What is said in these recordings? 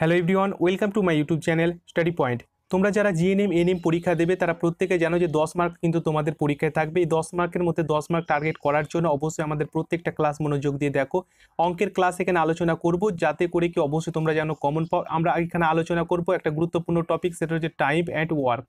hello everyone welcome to my YouTube channel study point তোমরা যারা GNM NM পরীক্ষা দেবে তারা প্রত্যেকে জানো যে দশ মার্ক কিন্তু তোমাদের পরীক্ষায় থাকবে এই দশ মার্কের মধ্যে দশ মার্ক টার্গেট করার জন্য অবশ্যই আমাদের প্রত্যেকটা ক্লাস মনোযোগ দিয়ে দেখো অঙ্কের ক্লাস এখানে আলোচনা করব যাতে করে কি অবশ্যই তোমরা যেন কমন পাও আমরা এখানে আলোচনা করব একটা গুরুত্বপূর্ণ টপিক সেটা হচ্ছে টাইম অ্যান্ড ওয়ার্ক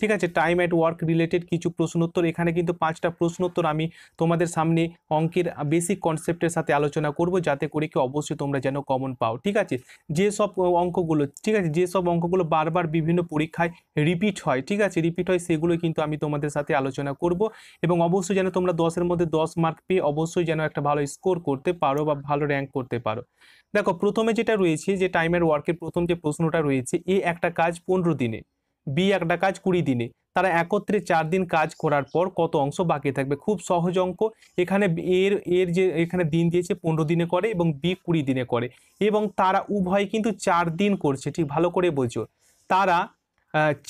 ঠিক আছে টাইম অ্যাট ওয়ার্ক রিলেটেড কিছু প্রশ্নোত্তর এখানে কিন্তু পাঁচটা প্রশ্নোত্তর আমি তোমাদের সামনে অঙ্কের বেসিক কনসেপ্টের সাথে আলোচনা করব যাতে করে কি অবশ্যই তোমরা যেন কমন পাও ঠিক আছে যে সব অঙ্কগুলো ঠিক আছে যে সব অঙ্কগুলো বারবার বিভিন্ন পরীক্ষায় রিপিট হয় ঠিক আছে রিপিট হয় সেগুলো কিন্তু আমি তোমাদের সাথে আলোচনা করব এবং অবশ্যই যেন তোমরা দশের মধ্যে দশ মার্ক পেয়ে অবশ্যই যেন একটা ভালো স্কোর করতে পারো বা ভালো র্যাঙ্ক করতে পারো দেখো প্রথমে যেটা রয়েছে যে টাইমের ওয়ার্কের প্রথম যে প্রশ্নটা রয়েছে এ একটা কাজ পনেরো দিনে বি একটা কাজ কুড়ি দিনে তারা একত্রে চার দিন কাজ করার পর কত অংশ বাকি থাকবে খুব সহজ অঙ্ক এখানে এর এর যে এখানে দিন দিয়েছে পনেরো দিনে করে এবং বি কুড়ি দিনে করে এবং তারা উভয় কিন্তু চার দিন করছে ঠিক ভালো করে বোঝো তারা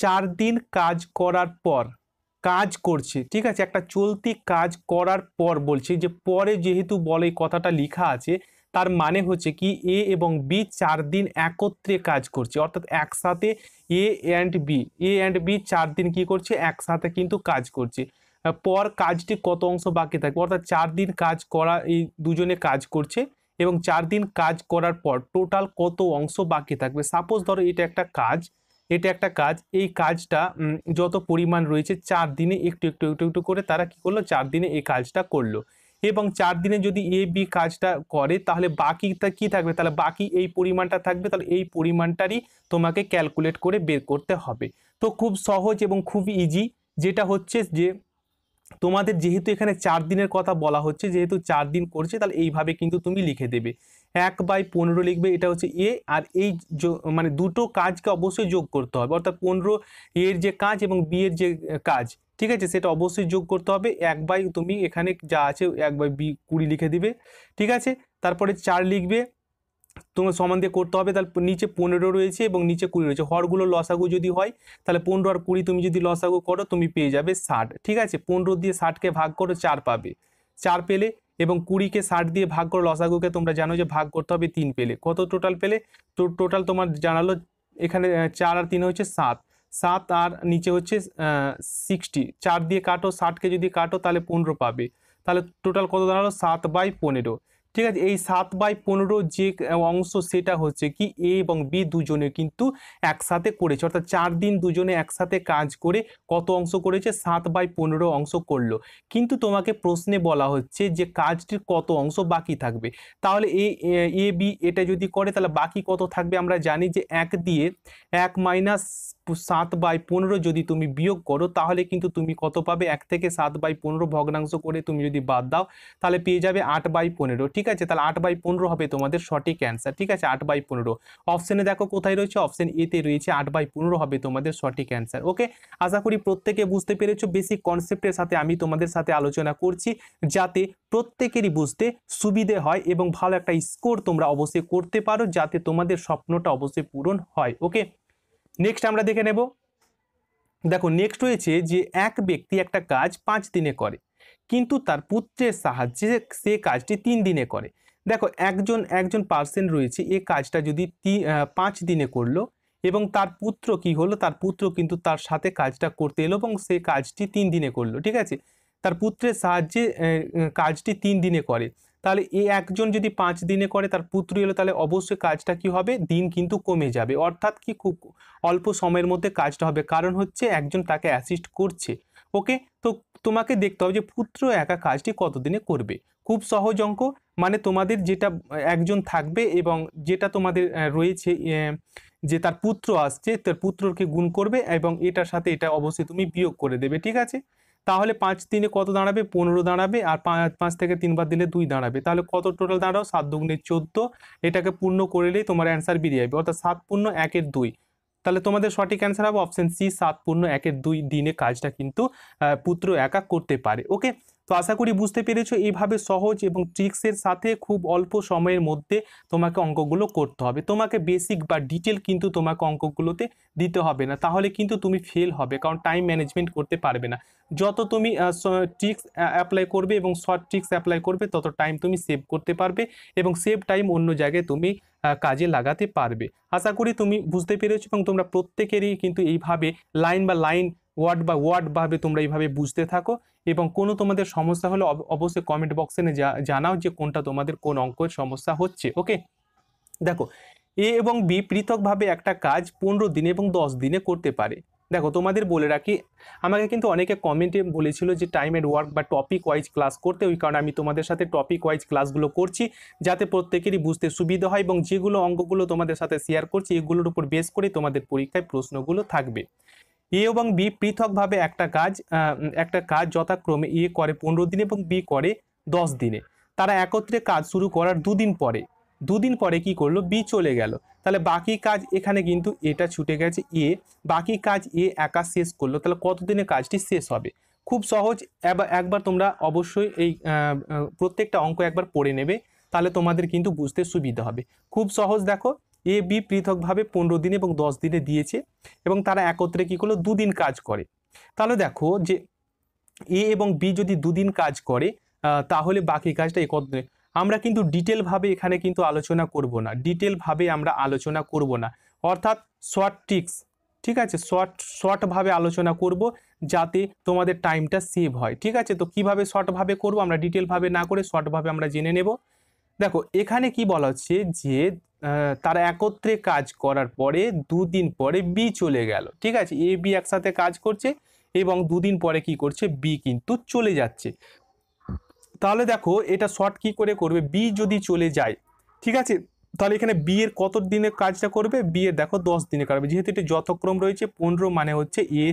চার দিন কাজ করার পর কাজ করছে ঠিক আছে একটা চলতি কাজ করার পর বলছে যে পরে যেহেতু বলে কথাটা লেখা আছে তার মানে হচ্ছে কি এ এবং বি চার দিন একত্রে কাজ করছে অর্থাৎ একসাথে A and B A and B চার দিন কি করছে একসাথে কিন্তু কাজ করছে পর কাজটি কত অংশ বাকি থাকবে অর্থাৎ চার দিন কাজ করা এই দুজনে কাজ করছে এবং চার দিন কাজ করার পর টোটাল কত অংশ বাকি থাকবে সাপোজ ধরো এটা একটা কাজ এটা একটা কাজ এই কাজটা যত পরিমাণ রয়েছে চার দিনে একটু একটু একটু একটু করে তারা কি করলো চার দিনে এই কাজটা করলো এবং চার দিনে যদি এ বি কাজটা করে তাহলে বাকিটা কি থাকবে তাহলে বাকি এই পরিমাণটা থাকবে তাহলে এই পরিমাণটারই তোমাকে ক্যালকুলেট করে বের করতে হবে তো খুব সহজ এবং খুব ইজি যেটা হচ্ছে যে তোমাদের যেহেতু এখানে চার দিনের কথা বলা হচ্ছে যেহেতু চার দিন করছে তাহলে এইভাবে কিন্তু তুমি লিখে দেবে এক বাই পনেরো লিখবে এটা হচ্ছে এ আর এই মানে দুটো কাজকে অবশ্যই যোগ করতে হবে অর্থাৎ পনেরো এর যে কাজ এবং বি এর যে কাজ ঠিক আছে সেটা অবশ্যই যোগ করতে হবে এক বাই তুমি এখানে যা আছে এক বাই বি কুড়ি লিখে দিবে ঠিক আছে তারপরে চার লিখবে তোমার সমান দিয়ে করতে হবে তাহলে নিচে পনেরো রয়েছে এবং নিচে কুড়ি রয়েছে হরগুলো লসাগু যদি হয় তাহলে পনেরো আর কুড়ি তুমি যদি লসাগু করো তুমি পেয়ে যাবে ষাট ঠিক আছে পনেরো দিয়ে ষাটকে ভাগ করো চার পাবে চার পেলে এবং কুড়িকে ষাট দিয়ে ভাগ করো লসাগুকে তোমরা জানো যে ভাগ করতে হবে তিন পেলে কত টোটাল পেলে তো টোটাল তোমার জানালো এখানে চার আর তিন হচ্ছে সাত সাত আর নিচে হচ্ছে সিক্সটি চার দিয়ে কাটো ষাটকে যদি কাটো তাহলে পনেরো পাবে তাহলে টোটাল কত দাঁড়ালো সাত বাই পনেরো ঠিক আছে এই সাত বাই পনেরো যে অংশ সেটা হচ্ছে কি এ এবং বি দুজনে কিন্তু একসাথে করেছে অর্থাৎ চার দিন দুজনে একসাথে কাজ করে কত অংশ করেছে সাত বাই পনেরো অংশ করলো কিন্তু তোমাকে প্রশ্নে বলা হচ্ছে যে কাজটির কত অংশ বাকি থাকবে তাহলে এ এ বি এটা যদি করে তাহলে বাকি কত থাকবে আমরা জানি যে এক দিয়ে এক মাইনাস সাত বাই পনেরো যদি তুমি বিয়োগ করো তাহলে কিন্তু তুমি কত পাবে এক থেকে সাত বাই পনেরো ভগ্নাংশ করে তুমি যদি বাদ দাও তাহলে পেয়ে যাবে আট বাই পনেরো ঠিক আছে তাহলে আট বাই পনেরো হবে তোমাদের সঠিক অ্যান্সার ঠিক আছে আট বাই পনেরো অপশানে দেখো কোথায় রয়েছে অপশান এতে রয়েছে আট বাই পনেরো হবে তোমাদের সঠিক অ্যান্সার ওকে আশা করি প্রত্যেকে বুঝতে পেরেছো বেসিক কনসেপ্টের সাথে আমি তোমাদের সাথে আলোচনা করছি যাতে প্রত্যেকেরই বুঝতে সুবিধে হয় এবং ভালো একটা স্কোর তোমরা অবশ্যই করতে পারো যাতে তোমাদের স্বপ্নটা অবশ্যই পূরণ হয় ওকে নেক্সট আমরা দেখে নেব দেখো নেক্সট হয়েছে যে এক ব্যক্তি একটা কাজ পাঁচ দিনে করে কিন্তু তার পুত্রের সাহায্যে সে কাজটি তিন দিনে করে দেখো একজন একজন পার্সেন রয়েছে এ কাজটা যদি পাঁচ দিনে করলো এবং তার পুত্র কি হলো তার পুত্র কিন্তু তার সাথে কাজটা করতে এলো এবং সে কাজটি তিন দিনে করলো ঠিক আছে তার পুত্রের সাহায্যে কাজটি তিন দিনে করে তাহলে এ একজন যদি পাঁচ দিনে করে তার পুত্র এলো তাহলে অবশ্যই কাজটা কি হবে দিন কিন্তু কমে যাবে অর্থাৎ কি খুব অল্প সময়ের মধ্যে কাজটা হবে কারণ হচ্ছে একজন তাকে অ্যাসিস্ট করছে ওকে তো তোমাকে দেখতে হবে যে পুত্র একা কাজটি কতদিনে করবে খুব সহজ অঙ্ক মানে তোমাদের যেটা একজন থাকবে এবং যেটা তোমাদের রয়েছে যে তার পুত্র আসছে তার পুত্রকে গুণ করবে এবং এটার সাথে এটা অবশ্যই তুমি বিয়োগ করে দেবে ঠিক আছে তাহলে পাঁচ দিনে কত দাঁড়াবে পনেরো দাঁড়াবে আর পাঁচ পাঁচ থেকে তিনবার দিলে দুই দাঁড়াবে তাহলে কত টোটাল দাঁড়াও সাত দুগ্নে চোদ্দ এটাকে পূর্ণ করলেই তোমার অ্যান্সার বেরিয়ে যাবে অর্থাৎ সাত পূর্ণ একের দুই তাহলে তোমাদের সঠিক অ্যান্সার হবে অপশান সি সাত পূর্ণ একের দুই দিনে কাজটা কিন্তু পুত্র একা করতে পারে ওকে তো আশা করি বুঝতে পেরেছো এইভাবে সহজ এবং ট্রিক্সের সাথে খুব অল্প সময়ের মধ্যে তোমাকে অঙ্কগুলো করতে হবে তোমাকে বেসিক বা ডিটেল কিন্তু তোমাকে অঙ্কগুলোতে দিতে হবে না তাহলে কিন্তু তুমি ফেল হবে কারণ টাইম ম্যানেজমেন্ট করতে পারবে না যত তুমি ট্রিক্স অ্যাপ্লাই করবে এবং শর্ট ট্রিক্স অ্যাপ্লাই করবে তত টাইম তুমি সেভ করতে পারবে এবং সেভ টাইম অন্য জায়গায় তুমি কাজে লাগাতে পারবে আশা করি তুমি বুঝতে পেরেছো এবং তোমরা প্রত্যেকেরই কিন্তু এইভাবে লাইন বা লাইন ওয়ার্ড বা ওয়ার্ড ভাবে তোমরা এইভাবে বুঝতে থাকো এবং কোনো তোমাদের সমস্যা হলে অবশ্যই কমেন্ট বক্সে জানাও যে কোনটা তোমাদের কোন অঙ্কের সমস্যা হচ্ছে ওকে দেখো এ এবং বি পৃথকভাবে একটা কাজ পনেরো দিনে এবং দশ দিনে করতে পারে দেখো তোমাদের বলে রাখি আমাকে কিন্তু অনেকে কমেন্টে বলেছিল যে টাইম এন্ড ওয়ার্ক বা টপিক ওয়াইজ ক্লাস করতে ওই কারণে আমি তোমাদের সাথে টপিক ওয়াইজ ক্লাসগুলো করছি যাতে প্রত্যেকেরই বুঝতে সুবিধা হয় এবং যেগুলো অঙ্কগুলো তোমাদের সাথে শেয়ার করছি এগুলোর উপর বেস করে তোমাদের পরীক্ষায় প্রশ্নগুলো থাকবে এ এবং বি পৃথকভাবে একটা কাজ একটা কাজ যথাক্রমে এ করে পনেরো দিনে এবং বি করে দশ দিনে তারা একত্রে কাজ শুরু করার দুদিন পরে দুদিন পরে কি করলো বি চলে গেল তাহলে বাকি কাজ এখানে কিন্তু এটা ছুটে গেছে এ বাকি কাজ এ একা শেষ করলো তাহলে কতদিনে কাজটি শেষ হবে খুব সহজ একবার তোমরা অবশ্যই এই প্রত্যেকটা অঙ্ক একবার পড়ে নেবে তাহলে তোমাদের কিন্তু বুঝতে সুবিধা হবে খুব সহজ দেখো এ বি পৃথকভাবে পনেরো দিন এবং দশ দিনে দিয়েছে এবং তারা একত্রে কী করলো দুদিন কাজ করে তাহলে দেখো যে এ এবং বি যদি দুদিন কাজ করে তাহলে বাকি কাজটা একত্রে আমরা কিন্তু ডিটেলভাবে এখানে কিন্তু আলোচনা করব না ডিটেলভাবে আমরা আলোচনা করব না অর্থাৎ শর্ট টিক্স ঠিক আছে শর্ট শর্টভাবে আলোচনা করব যাতে তোমাদের টাইমটা সেভ হয় ঠিক আছে তো কিভাবে শর্টভাবে করব আমরা ডিটেলভাবে না করে শর্টভাবে আমরা জেনে নেব দেখো এখানে কি বলা হচ্ছে যে তারা একত্রে কাজ করার পরে দুদিন পরে বি চলে গেল ঠিক আছে এ বি একসাথে কাজ করছে এবং দুদিন পরে কি করছে বি কিন্তু চলে যাচ্ছে তাহলে দেখো এটা শর্ট কি করে করবে বি যদি চলে যায় ঠিক আছে তাহলে এখানে বিয়ের কত দিনে কাজটা করবে বিয়ের দেখো দশ দিনে করবে যেহেতু এটা যথক্রম রয়েছে পনেরো মানে হচ্ছে এ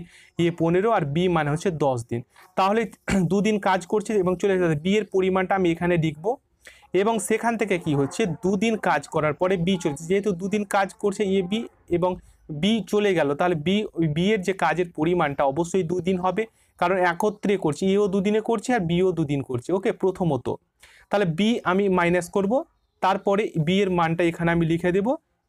এ পনেরো আর বি মানে হচ্ছে দশ দিন তাহলে দুদিন কাজ করছে এবং চলে যাচ্ছে বিয়ের পরিমাণটা আমি এখানে লিখবো এবং সেখান থেকে কি হচ্ছে দুদিন কাজ করার পরে বি চলছে যেহেতু দুদিন কাজ করছে এ বি এবং বি চলে গেল তাহলে বি বিয়ের যে কাজের পরিমাণটা অবশ্যই দুদিন হবে কারণ একত্রে করছে এও দুদিনে করছে আর বিও দুদিন করছে ওকে প্রথমত তাহলে বি আমি মাইনাস করব তারপরে বি এর মানটা এখানে আমি লিখে দেব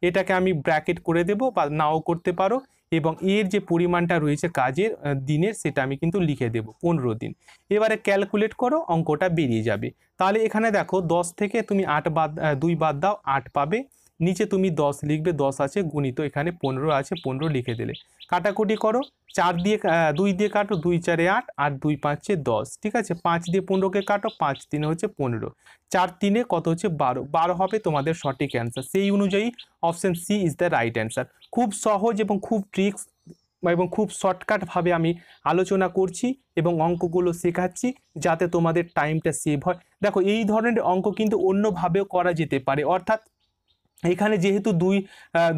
এটাকে আমি ব্র্যাকেট করে দেব বা নাও করতে পারো এবং এর যে পরিমাণটা রয়েছে কাজের দিনের সেটা আমি কিন্তু লিখে দেব পনেরো দিন এবারে ক্যালকুলেট করো অঙ্কটা বেরিয়ে যাবে তাহলে এখানে দেখো দশ থেকে তুমি আট বাদ দুই বাদ দাও আট পাবে নিচে তুমি দশ লিখবে দশ আছে গুণিত এখানে পনেরো আছে পনেরো লিখে দিলে কাটাকুটি করো চার দিয়ে দুই দিয়ে কাটো দুই চারে আট আর দুই পাঁচে দশ ঠিক আছে পাঁচ দিয়ে পনেরোকে কাটো পাঁচ তিনে হচ্ছে পনেরো চার তিনে কত হচ্ছে বারো বারো হবে তোমাদের সঠিক অ্যান্সার সেই অনুযায়ী option C is the right answer খুব সহজ এবং খুব ট্রিক্স এবং খুব শর্টকাটভাবে আমি আলোচনা করছি এবং অঙ্কগুলো শেখাচ্ছি যাতে তোমাদের টাইমটা সেভ হয় দেখো এই ধরনের অঙ্ক কিন্তু অন্যভাবেও করা যেতে পারে অর্থাৎ এখানে যেহেতু দুই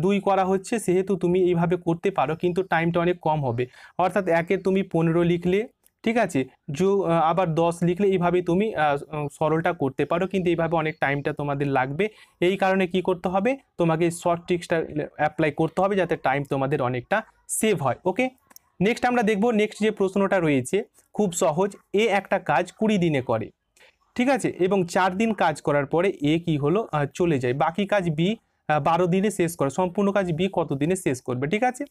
দুই করা হচ্ছে সেহেতু তুমি এইভাবে করতে পারো কিন্তু টাইমটা অনেক কম হবে অর্থাৎ একে তুমি পনেরো লিখলে ঠিক আছে যু আবার দশ লিখলে এইভাবে তুমি সরলটা করতে পারো কিন্তু এইভাবে অনেক টাইমটা তোমাদের লাগবে এই কারণে কি করতে হবে তোমাকে শর্ট ট্রিক্সটা অ্যাপ্লাই করতে হবে যাতে টাইম তোমাদের অনেকটা সেভ হয় ওকে নেক্সট আমরা দেখব নেক্সট যে প্রশ্নটা রয়েছে খুব সহজ এ একটা কাজ কুড়ি দিনে করে ঠিক আছে এবং চার দিন কাজ করার পরে এ কি হলো চলে যায় বাকি কাজ বি বারো দিনে শেষ করে সম্পূর্ণ কাজ বি কত দিনে শেষ করবে ঠিক আছে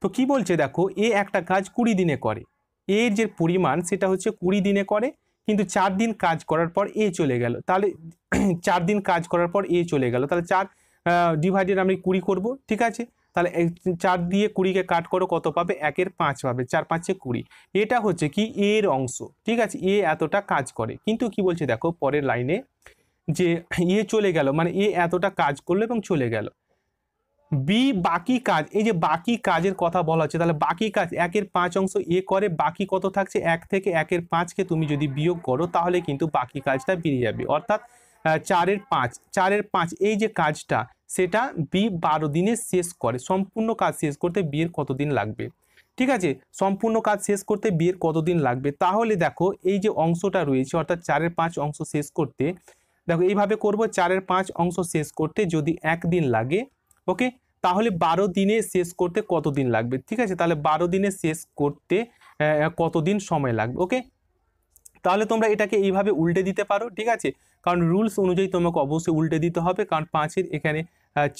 তো কি বলছে দেখো এ একটা কাজ কুড়ি দিনে করে এর যে পরিমাণ সেটা হচ্ছে কুড়ি দিনে করে কিন্তু চার দিন কাজ করার পর এ চলে গেল তাহলে চার দিন কাজ করার পর এ চলে গেল তাহলে চার ডিভাইডেড আমি কুড়ি করব ঠিক আছে তাহলে চার দিয়ে কুড়িকে কাট করো কত পাবে একের পাঁচ পাবে চার পাঁচে কুড়ি এটা হচ্ছে কি এর অংশ ঠিক আছে এ এতটা কাজ করে কিন্তু কি বলছে দেখো পরের লাইনে যে এ চলে গেল মানে এ এতটা কাজ করলো এবং চলে গেল বি বাকি কাজ এই যে বাকি কাজের কথা বলা হচ্ছে তাহলে বাকি কাজ একের পাঁচ অংশ এ করে বাকি কত থাকছে এক থেকে একের পাঁচকে তুমি যদি বিয়োগ করো তাহলে কিন্তু বাকি কাজটা বেরিয়ে যাবে অর্থাৎ চারের পাঁচ চারের পাঁচ এই যে কাজটা সেটা বি বারো দিনে শেষ করে সম্পূর্ণ কাজ শেষ করতে বিয়ের কতদিন লাগবে ঠিক আছে সম্পূর্ণ কাজ শেষ করতে বিয়ের কতদিন লাগবে তাহলে দেখো এই যে অংশটা রয়েছে অর্থাৎ চারের পাঁচ অংশ শেষ করতে দেখো এইভাবে করব চারের পাঁচ অংশ শেষ করতে যদি একদিন লাগে ওকে তাহলে বারো দিনে শেষ করতে কত দিন লাগবে ঠিক আছে তাহলে বারো দিনে শেষ করতে কত দিন সময় লাগবে ওকে তাহলে তোমরা এটাকে এইভাবে উল্টে দিতে পারো ঠিক আছে কারণ রুলস অনুযায়ী তোমাকে অবশ্যই উল্টে দিতে হবে কারণ পাঁচের এখানে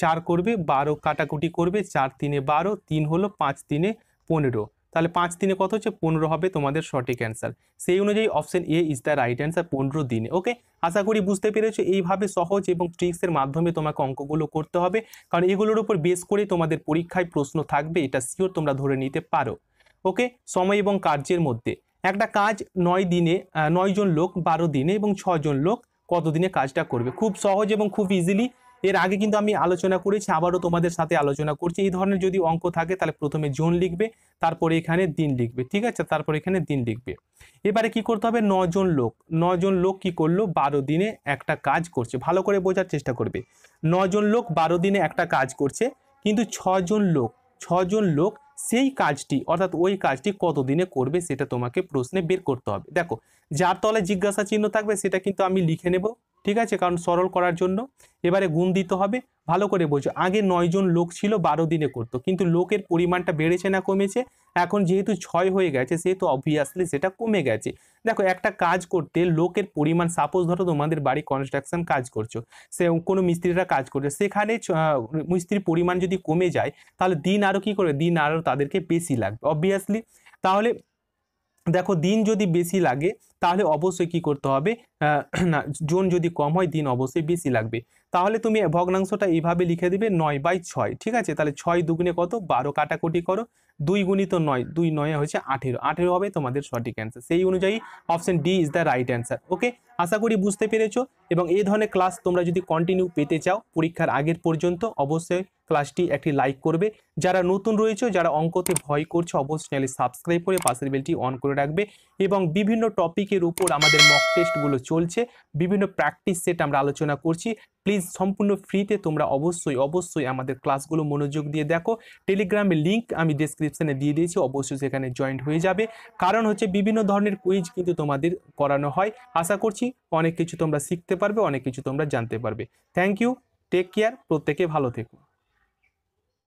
চার করবে বারো কাটাকুটি করবে চার তিনে বারো তিন হলো পাঁচ তিনে পনেরো তাহলে পাঁচ দিনে কত হচ্ছে পনেরো হবে তোমাদের সঠিক অ্যান্সার সেই অনুযায়ী option A is the right answer পনেরো দিনে ওকে আশা করি বুঝতে পেরেছো এইভাবে সহজ এবং ট্রিক্সের মাধ্যমে তোমাকে অঙ্কগুলো করতে হবে কারণ এগুলোর উপর বেশ করে তোমাদের পরীক্ষায় প্রশ্ন থাকবে এটা শিওর তোমরা ধরে নিতে পারো ওকে সময় এবং কার্যের মধ্যে একটা কাজ নয় দিনে নয়জন লোক বারো দিনে এবং ছজন লোক কতদিনে কাজটা করবে খুব সহজ এবং খুব ইজিলি এর আগে কিন্তু আমি আলোচনা করেছি আবারও তোমাদের সাথে আলোচনা করছি এই ধরনের যদি অঙ্ক থাকে তাহলে প্রথমে জোন লিখবে তারপরে এখানে দিন লিখবে ঠিক আছে তারপরে এখানে দিন লিখবে এবারে কি করতে হবে নজন লোক নজন লোক কি করলো বারো দিনে একটা কাজ করছে ভালো করে বোঝার চেষ্টা করবে নজন লোক বারো দিনে একটা কাজ করছে কিন্তু ছজন লোক ছজন লোক সেই কাজটি অর্থাৎ ওই কাজটি কতদিনে করবে সেটা তোমাকে প্রশ্নে বের করতে হবে দেখো যার তলে জিজ্ঞাসা চিহ্ন থাকবে সেটা কিন্তু আমি লিখে নেব ঠিক আছে কারণ সরল করার জন্য এবারে গুণ দিতে হবে ভালো করে বোঝো আগে নয়জন লোক ছিল বারো দিনে করত কিন্তু লোকের পরিমাণটা বেড়েছে না কমেছে এখন যেহেতু ছয় হয়ে গেছে সেহেতু অবভিয়াসলি সেটা কমে গেছে দেখো একটা কাজ করতে লোকের পরিমাণ সাপোজ ধরো তোমাদের বাড়ি কনস্ট্রাকশন কাজ করছো সে কোনো মিস্ত্রিরা কাজ করছে সেখানে মিস্ত্রির পরিমাণ যদি কমে যায় তাহলে দিন আরও কী করে দিন আরও তাদেরকে বেশি লাগবে অবভিয়াসলি তাহলে দেখো দিন যদি বেশি লাগে তাহলে অবশ্যই কি করতে হবে না জোন যদি কম হয় দিন অবশ্যই বেশি লাগবে তাহলে তুমি ভগ্নাংশটা এইভাবে লিখে দেবে নয় বাই ছয় ঠিক আছে তাহলে ছয় দুগুণে কত বারো কাটাকুটি করো দুই গুণিত নয় দুই নয় হয়েছে আঠেরো আঠেরো হবে তোমাদের সঠিক অ্যান্সার সেই অনুযায়ী option D is the right answer okay আশা করি বুঝতে পেরেছো এবং এই ধরনের ক্লাস তোমরা যদি কন্টিনিউ পেতে চাও পরীক্ষার আগের পর্যন্ত অবশ্যই ক্লাসটি একটি লাইক করবে যারা নতুন রয়েছে যারা অঙ্কতে ভয় করছে অবশ্যই চ্যানেলে সাবস্ক্রাইব করে পাশের বেলটি অন করে রাখবে এবং বিভিন্ন টপিক টপিকের উপর আমাদের মক টেস্টগুলো চলছে বিভিন্ন প্র্যাকটিস সেট আমরা আলোচনা করছি প্লিজ সম্পূর্ণ ফ্রিতে তোমরা অবশ্যই অবশ্যই আমাদের ক্লাসগুলো মনোযোগ দিয়ে দেখো টেলিগ্রামের লিঙ্ক আমি ডিসক্রিপশানে দিয়ে দিয়েছি অবশ্যই সেখানে জয়েন্ট হয়ে যাবে কারণ হচ্ছে বিভিন্ন ধরনের কুইজ কিন্তু তোমাদের করানো হয় আশা করছি অনেক কিছু তোমরা শিখতে পারবে অনেক কিছু তোমরা জানতে পারবে থ্যাংক ইউ টেক কেয়ার প্রত্যেকে ভালো থেকো